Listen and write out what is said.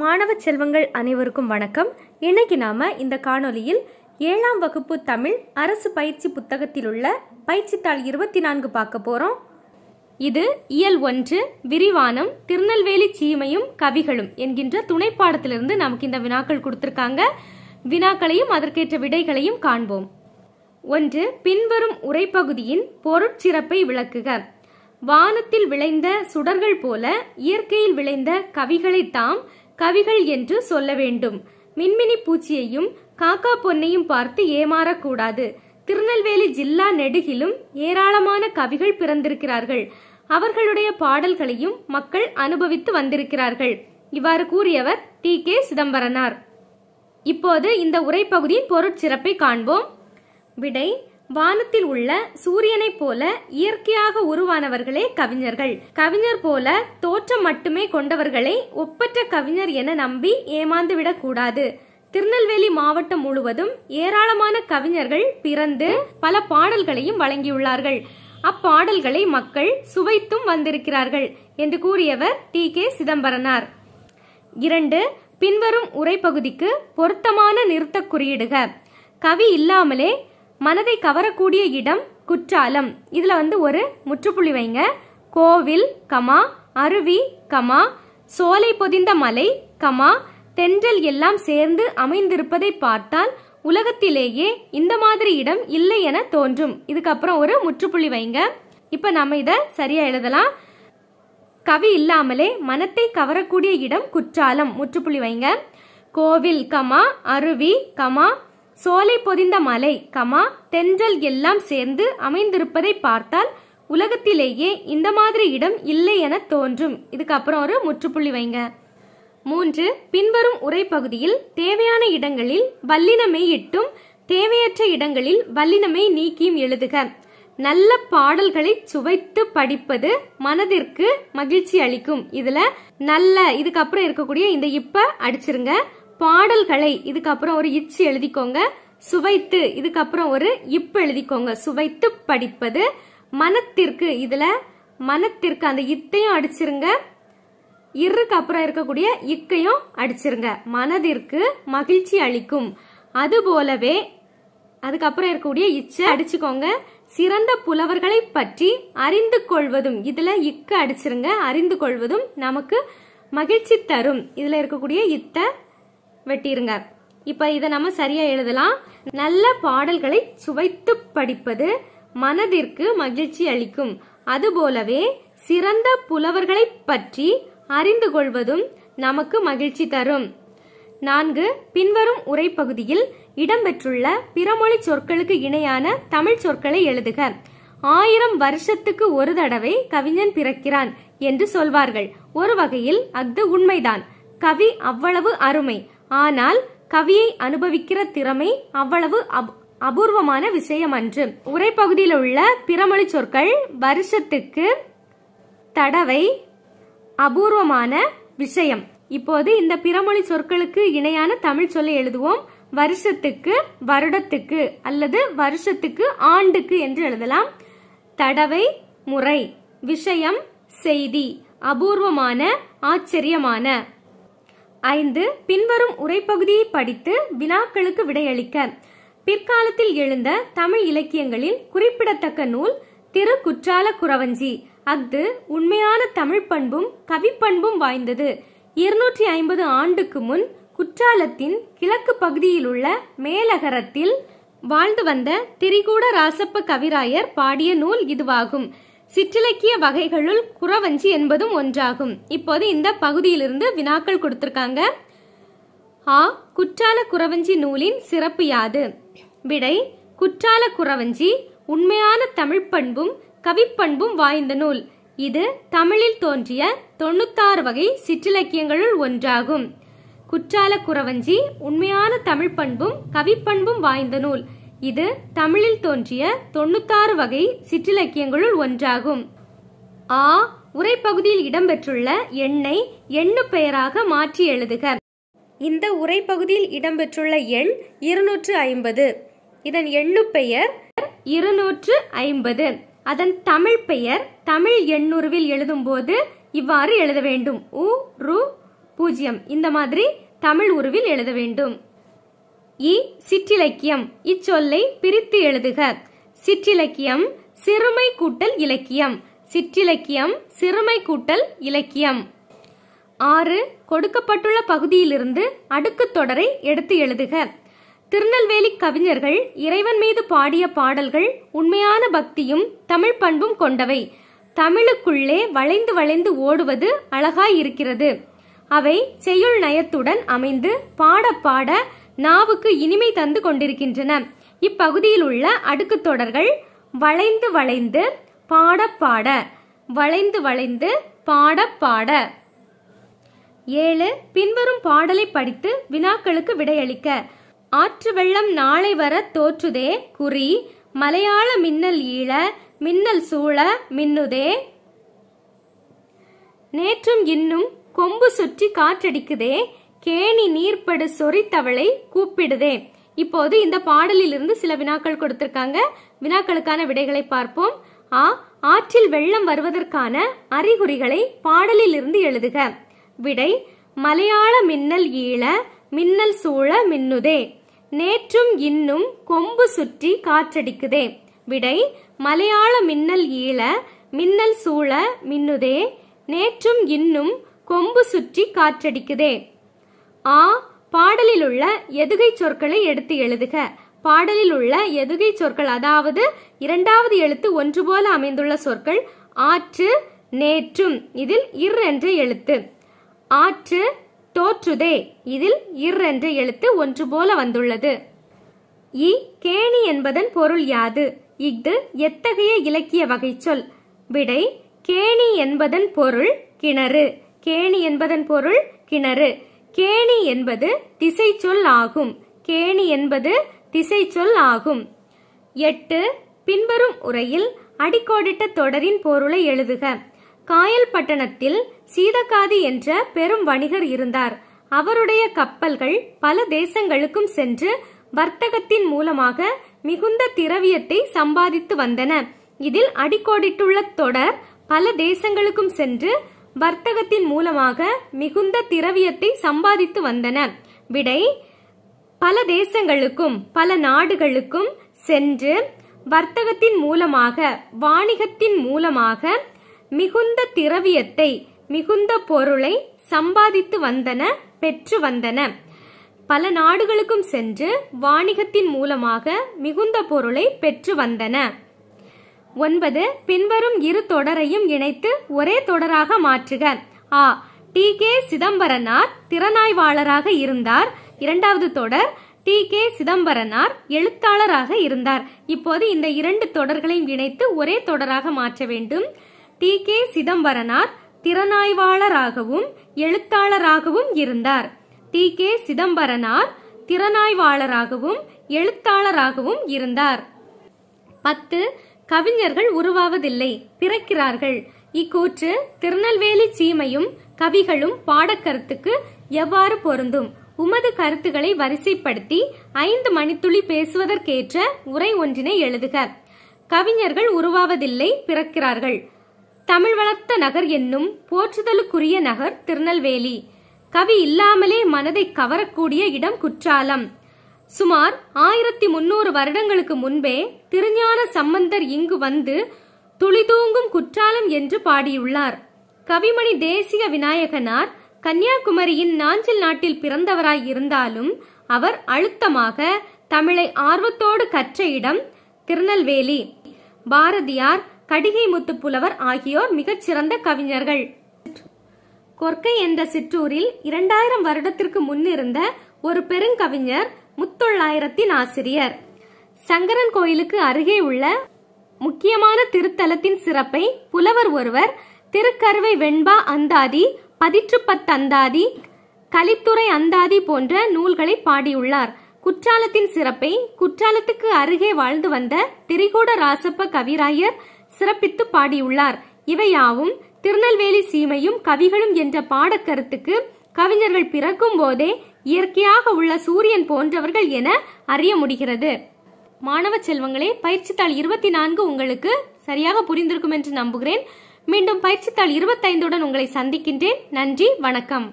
மாணவ செல்வங்கள் அனைவருக்கும் வணக்கம் இன்னைக்கு நாம் இந்த காணொலியில் ஏழாம் வகுப்பு தமிழ் அரசு பயிற்சி புத்தகத்தில் உள்ள பயிற்சித்தாள் இருபத்தி நான்கு பார்க்க போகிறோம் இது இயல் ஒன்று விரிவானம் திருநெல்வேலி சீமையும் கவிகளும் என்கின்ற துணை பாடத்திலிருந்து நமக்கு இந்த வினாக்கள் கொடுத்துருக்காங்க வினாக்களையும் அதற்கேற்ற விடைகளையும் காண்போம் ஒன்று பின்வரும் உரைப்பகுதியின் பொருட்சிறப்பை விளக்குக வானத்தில் விளைந்த சுடர்கள் போல இயற்கையில் விளைந்த கவிகளை தாம் கவிகள் என்று சொல்ல வேண்டும் மின்மினி பூச்சியையும் காக்கா பொன்னையும் பார்த்து ஏமாறக்கூடாது திருநெல்வேலி ஜில்லா நெடுகிலும் ஏராளமான கவிகள் பிறந்திருக்கிறார்கள் அவர்களுடைய பாடல்களையும் மக்கள் அனுபவித்து வந்திருக்கிறார்கள் இவ்வாறு கூறியவர் டி கே சிதம்பரனார் இப்போது இந்த உரைப்பகுதியின் பொருட்சிறப்பை காண்போம் விடை வானத்தில் உள்ள சூரியனைப் போல இயற்கையாக உருவானவர்களே கவிஞர்கள் கவிஞர் போல தோற்றம் மட்டுமே கொண்டவர்களை ஒப்பற்ற கவிஞர் என நம்பி ஏமாந்து விடக்கூடாது திருநெல்வேலி மாவட்டம் முழுவதும் ஏராளமான கவிஞர்கள் பிறந்து பல பாடல்களையும் வழங்கியுள்ளார்கள் அப்பாடல்களை மக்கள் சுவைத்தும் வந்திருக்கிறார்கள் என்று கூறியவர் டி கே சிதம்பரனார் இரண்டு பின்வரும் உரைப்பகுதிக்கு பொருத்தமான நிறுத்த குறியிடுக கவி இல்லாமலே மனதை கவரக்கூடிய இடம் குற்றாலம் இதில் வந்து ஒரு முற்றுப்புள்ளி வைங்க கோவில் கமா அருவி கமா சோலை பொதிந்த மலை கமா தென்றல் எல்லாம் சேர்ந்து அமைந்திருப்பதை பார்த்தால் உலகத்திலேயே இந்த மாதிரி இடம் இல்லை என தோன்றும் இதுக்கப்புறம் ஒரு முற்றுப்புள்ளி வைங்க இப்போ நம்ம இதை சரியா எழுதலாம் கவி இல்லாமலே மனத்தை கவரக்கூடிய இடம் குற்றாலம் முற்றுப்புள்ளி வைங்க கோவில் கமா அருவி கமா சோலை பொதிந்த மலை கமா தென்றல் எல்லாம் சேர்ந்து அமைந்திருப்பதை பார்த்தால் உலகத்திலேயே இந்த மாதிரி இடம் இல்லை என தோன்றும் இதுக்கப்புறம் ஒரு முற்றுப்புள்ளி வைங்க மூன்று பின்வரும் உரை பகுதியில் தேவையான இடங்களில் வல்லினமை இட்டும் தேவையற்ற இடங்களில் வல்லினமை நீக்கியும் எழுதுக நல்ல பாடல்களை சுவைத்து படிப்பது மனதிற்கு மகிழ்ச்சி அளிக்கும் இதுல நல்ல இதுக்கப்புறம் இருக்கக்கூடிய இந்த இப்ப அடிச்சிருங்க பாடல்களை இதுக்கப்புறம் ஒரு இச்சு எழுதிக்கோங்க சுவைத்து இதுக்கப்புறம் ஒரு இப்பு எழுதிக்கோங்க சுவைத்து படிப்பது மனத்திற்கு இதுல மனத்திற்கு அந்த இத்தையும் அடிச்சிருங்க இருக்கு அப்புறம் இருக்கக்கூடிய இக்கையும் அடிச்சிருங்க மனதிற்கு மகிழ்ச்சி அளிக்கும் அது போலவே அதுக்கப்புறம் இருக்கக்கூடிய இச்சை அடிச்சுக்கோங்க சிறந்த புலவர்களை பற்றி அறிந்து கொள்வதும் இதுல இக்க அடிச்சிருங்க அறிந்து கொள்வதும் நமக்கு மகிழ்ச்சி தரும் இதுல இருக்கக்கூடிய இத்தை வெட்டிருங்க இப்போ இதை நம்ம சரியா எழுதலாம் நல்ல பாடல்களை சுவைத்து படிப்பது மனதிற்கு மகிழ்ச்சி அளிக்கும் அதுபோலவே சிறந்த புலவர்களை பற்றி அறிந்து கொள்வதும் நமக்கு மகிழ்ச்சி தரும் நான்கு பின்வரும் உரை பகுதியில் இடம்பெற்றுள்ள பிறமொழி சொற்களுக்கு இணையான தமிழ் சொற்களை எழுதுக ஆயிரம் வருஷத்துக்கு ஒரு தடவை கவிஞன் பிறக்கிறான் என்று சொல்வார்கள் ஒரு வகையில் அஃது உண்மைதான் கவி அவ்வளவு அருமை ஆனால் கவியை அனுபவிக்கிற திறமை அவ்வளவு அபூர்வமான விஷயம் அன்று உரைப்பகுதியில் உள்ள பிறமொழி சொற்கள் வருஷத்துக்கு தடவை அபூர்வமான விஷயம் இப்போது இந்த பிறமொழி சொற்களுக்கு இணையான தமிழ் சொல்லை எழுதுவோம் வருஷத்துக்கு வருடத்துக்கு அல்லது வருஷத்துக்கு ஆண்டுக்கு என்று எழுதலாம் தடவை முறை விஷயம் செய்தி அபூர்வமான ஆச்சரியமான ஐந்து பின்வரும் உரைப்பகுதியை படித்து வினாக்களுக்கு விடையளிக்க பிற்காலத்தில் எழுந்த தமிழ் இலக்கியங்களில் குறிப்பிடத்தக்க நூல் திரு குற்றால குறவஞ்சி அஃது உண்மையான தமிழ் பண்பும் கவிப்பண்பும் வாய்ந்தது இருநூற்றி ஐம்பது ஆண்டுக்கு முன் குற்றாலத்தின் கிழக்கு பகுதியில் உள்ள மேலகரத்தில் வாழ்ந்து வந்த திரிகூட ராசப்ப கவிராயர் பாடிய நூல் இதுவாகும் சிற்றிலக்கிய வகைகளுள் குறவஞ்சி என்பதும் ஒன்றாகும் இப்போது இந்த பகுதியிலிருந்து வினாக்கள் கொடுத்திருக்காங்க ஆ குற்றால குறவஞ்சி நூலின் சிறப்பு யாது விடை குற்றால குறவஞ்சி உண்மையான தமிழ் பண்பும் கவிப்பண்பும் வாய்ந்த நூல் இது தமிழில் தோன்றிய தொண்ணூத்தாறு வகை சிற்றிலக்கியங்களுள் ஒன்றாகும் குற்றால குறவஞ்சி உண்மையான தமிழ் பண்பும் கவிப்பண்பும் வாய்ந்த நூல் இது தமிழில் தோன்றிய தொண்ணூத்தாறு வகை சிற்றிலக்கியங்களுள் ஒன்றாகும் ஆ உரைப்பகுதியில் இடம்பெற்றுள்ள எண்ணை எண்ணு பெயராக மாற்றி எழுதுக இந்த உரைப்பகுதியில் இடம்பெற்றுள்ள எண் இருநூற்று ஐம்பது இதன் எண்ணு பெயர் இருநூற்று ஐம்பது அதன் தமிழ் பெயர் தமிழ் எண்ணுருவில் எழுதும்போது இவ்வாறு எழுத வேண்டும் உ ரு பூஜ்ஜியம் இந்த மாதிரி தமிழ் உருவில் எழுத வேண்டும் இ சிற்றிலக்கியம் இச்சொல்லை பிரித்து எழுதுக சிற்றிலக்கியம் சிறுமை கூட்டல் இலக்கியம் சிற்றிலக்கியம் சிறுமை கூட்டல் இலக்கியம் ஆறு கொடுக்கப்பட்டுள்ள பகுதியிலிருந்து அடுக்கு தொடரை எடுத்து எழுதுக திருநெல்வேலி கவிஞர்கள் இறைவன் மீது பாடிய பாடல்கள் உண்மையான பக்தியும் தமிழ் பண்பும் கொண்டவை தமிழுக்குள்ளே வளைந்து வளைந்து ஓடுவது அழகாய் இருக்கிறது அவை செய்யுள் நயத்துடன் அமைந்து பாட பாட நாவுக்கு இனிமை தந்து கொண்டிருக்கின்றன இப்பகுதியில் உள்ள அடுக்கு தொடர்கள் வளைந்து வளைந்து பாட பாட வளைந்து வளைந்து பாட பாட ஏழு பின்வரும் பாடலை படித்து வினாக்களுக்கு விடையளிக்க ஆற்று வெள்ளம் நாளை வர தோற்றுதே குறி மலையாள மின்னல் ஈழ மின்னல் சூழ மின்னுதே நேற்றும் இன்னும் கொம்பு சுற்றி காற்றடிக்குதே கேணி நீர்ப்படு சொறித்தவளை கூப்பிடுதே இப்போது இந்த பாடலிலிருந்து சில வினாக்கள் கொடுத்திருக்காங்க வினாக்களுக்கான விடைகளை பார்ப்போம் ஆ ஆற்றில் வெள்ளம் வருவதற்கான அறிகுறிகளை பாடலிலிருந்து எழுதுக விடை மலையாள மின்னல் ஈழ மின்னல் சூழ மின்னுதே நேற்றும் இன்னும் கொம்பு சுற்றி காற்றடிக்குதே விடை மலையாள மின்னல் ஈழ மின்னல் சூழ மின்னுதே நேற்றும் இன்னும் கொம்பு சுற்றி காற்றடிக்குதே ஆ பாடலில் உள்ள எதுகை சொற்களை எடுத்து எழுதுக பாடலில் உள்ள எதுகை சொற்கள் அதாவது இரண்டாவது எழுத்து ஒன்று போல அமைந்துள்ள சொற்கள் ஆற்று நேற்றும் இதில் இர் என்ற எழுத்து ஆற்று தோற்றுதே இதில் இர் என்ற எழுத்து ஒன்று போல வந்துள்ளது இ கேணி என்பதன் பொருள் யாது இஃது எத்தகைய இலக்கிய வகை சொல் விடை கேணி என்பதன் பொருள் கிணறு கேணி என்பதன் பொருள் கிணறு கேணி என்பது திசை சொல் ஆகும் கேணி என்பது திசை சொல் ஆகும் எட்டு பின்வரும் உரையில் அடிக்கோடிட்ட தொடரின் பொருளை எழுதுக காயல் பட்டணத்தில் சீதகாதி என்ற பெரும் வணிகர் இருந்தார் அவருடைய கப்பல்கள் பல தேசங்களுக்கும் சென்று வர்த்தகத்தின் மூலமாக மிகுந்த திரவியத்தை சம்பாதித்து வந்தன இதில் அடிக்கோடிட்டுள்ள தொடர் பல தேசங்களுக்கும் சென்று வர்த்தகத்தின் மூலமாக மிகுந்த திரவியத்தை சம்பாதித்து வந்தன விடை பல தேசங்களுக்கும் பல நாடுகளுக்கும் சென்று வர்த்தகத்தின் மூலமாக வாணிகத்தின் மூலமாக மிகுந்த திரவியத்தை மிகுந்த பொருளை சம்பாதித்து வந்தன பெற்று வந்தன பல நாடுகளுக்கும் சென்று வாணிகத்தின் மூலமாக மிகுந்த பொருளை பெற்று வந்தன ஒன்பது பின்வரும் இரு தொடரையும் இணைத்து ஒரே தொடராக மாற்றுக ஆ டி கே சிதம்பரனார் திறனாய்வாளராக இருந்தார் இரண்டாவது தொடர் டி கே சிதம்பரனார் எழுத்தாளராக இருந்தார் இப்போது இந்த இரண்டு தொடர்களையும் இணைத்து ஒரே தொடராக மாற்ற வேண்டும் டி கே சிதம்பரனார் திறனாய்வாளராகவும் எழுத்தாளராகவும் இருந்தார் டி கே சிதம்பரனார் திறனாய்வாளராகவும் எழுத்தாளராகவும் இருந்தார் பத்து கவிஞர்கள் உருவாவதில்லை பிறக்கிறார்கள் இக்கூற்று திருநெல்வேலி சீமையும் கவிகளும் பாடக்கருத்துக்கு எவ்வாறு பொருந்தும் உமது கருத்துக்களை வரிசைப்படுத்தி ஐந்து மணித்துளி பேசுவதற்கேற்ற உரை ஒன்றினை எழுதுக கவிஞர்கள் உருவாவதில்லை பிறக்கிறார்கள் தமிழ் வளர்த்த நகர் என்னும் போற்றுதலுக்குரிய நகர் திருநெல்வேலி கவி இல்லாமலே மனதை கவரக்கூடிய இடம் குற்றாலம் சுமார் ஆயிரத்தி முன்னூறு வருடங்களுக்கு முன்பே திருஞான சம்பந்தர் இங்கு வந்து துளிதூங்கும் குற்றாலம் என்று பாடியுள்ளார் கவிமணி தேசிய விநாயகனார் கன்னியாகுமரியின் நாஞ்சில் நாட்டில் பிறந்தவராய் இருந்தாலும் அவர் அழுத்தமாக தமிழை ஆர்வத்தோடு கற்ற இடம் திருநெல்வேலி பாரதியார் கடிகை முத்து புலவர் ஆகியோர் மிகச்சிறந்த கவிஞர்கள் கொர்க்கை என்ற சிற்றூரில் இரண்டாயிரம் வருடத்திற்கு முன்னிருந்த ஒரு பெருங்கவிஞர் முத்தொள்ளாயிரத்தின் ஆசிரியர் சங்கரன் கோயிலுக்கு அருகே உள்ள முக்கியமான திருத்தலத்தின் சிறப்பை புலவர் ஒருவர் திருக்கருவை வெண்பா அந்தாதி பதிற்றுப்பத்து அந்தாதி கலித்துறை அந்தாதி போன்ற நூல்களை பாடியுள்ளார் குற்றாலத்தின் சிறப்பை குற்றாலத்துக்கு அருகே வாழ்ந்து வந்த திரிகூட ராசப்ப கவிராயர் சிறப்பித்து பாடியுள்ளார் இவையாவும் திருநெல்வேலி சீமையும் கவிகளும் என்ற பாடக்கருத்துக்கு கவிஞர்கள் பிறக்கும் போதே இயற்கையாக உள்ள சூரியன் போன்றவர்கள் என அறிய முடிகிறது மாணவ செல்வங்களே பயிற்சித்தாள் இருபத்தி நான்கு உங்களுக்கு சரியாக புரிந்திருக்கும் என்று நம்புகிறேன் மீண்டும் பயிற்சித்தாள் இருபத்தைந்துடன் உங்களை சந்திக்கின்றேன் நன்றி வணக்கம்